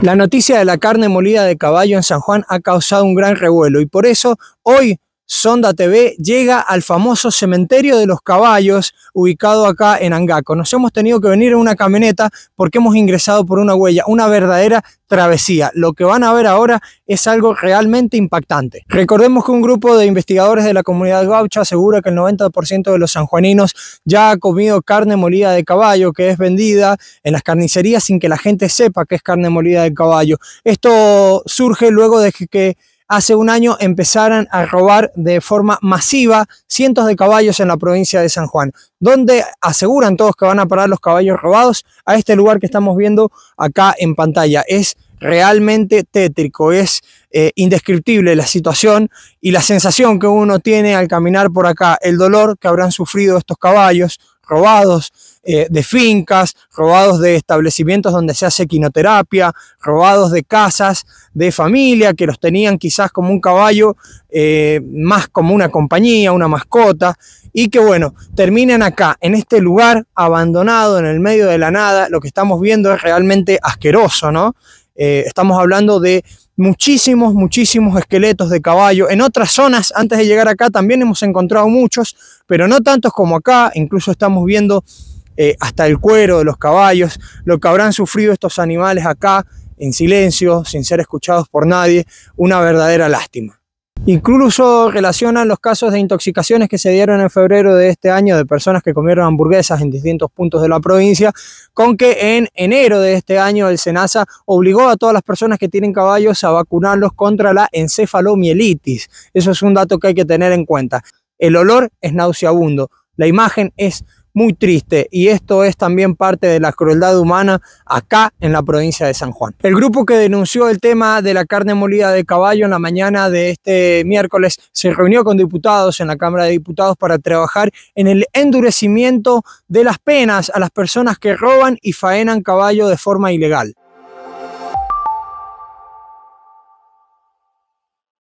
La noticia de la carne molida de caballo en San Juan ha causado un gran revuelo y por eso hoy Sonda TV llega al famoso cementerio de los caballos ubicado acá en Angaco. Nos hemos tenido que venir en una camioneta porque hemos ingresado por una huella, una verdadera travesía. Lo que van a ver ahora es algo realmente impactante. Recordemos que un grupo de investigadores de la comunidad gaucha asegura que el 90% de los sanjuaninos ya ha comido carne molida de caballo que es vendida en las carnicerías sin que la gente sepa que es carne molida de caballo. Esto surge luego de que hace un año empezaron a robar de forma masiva cientos de caballos en la provincia de San Juan, donde aseguran todos que van a parar los caballos robados a este lugar que estamos viendo acá en pantalla. Es realmente tétrico, es eh, indescriptible la situación y la sensación que uno tiene al caminar por acá, el dolor que habrán sufrido estos caballos, robados eh, de fincas, robados de establecimientos donde se hace quinoterapia, robados de casas de familia que los tenían quizás como un caballo, eh, más como una compañía, una mascota, y que bueno, terminan acá, en este lugar abandonado, en el medio de la nada, lo que estamos viendo es realmente asqueroso, ¿no? Eh, estamos hablando de muchísimos, muchísimos esqueletos de caballo. En otras zonas, antes de llegar acá, también hemos encontrado muchos, pero no tantos como acá. Incluso estamos viendo eh, hasta el cuero de los caballos, lo que habrán sufrido estos animales acá, en silencio, sin ser escuchados por nadie. Una verdadera lástima. Incluso relacionan los casos de intoxicaciones que se dieron en febrero de este año de personas que comieron hamburguesas en distintos puntos de la provincia con que en enero de este año el SENASA obligó a todas las personas que tienen caballos a vacunarlos contra la encefalomielitis. Eso es un dato que hay que tener en cuenta. El olor es nauseabundo, la imagen es muy triste y esto es también parte de la crueldad humana acá en la provincia de San Juan. El grupo que denunció el tema de la carne molida de caballo en la mañana de este miércoles se reunió con diputados en la Cámara de Diputados para trabajar en el endurecimiento de las penas a las personas que roban y faenan caballo de forma ilegal.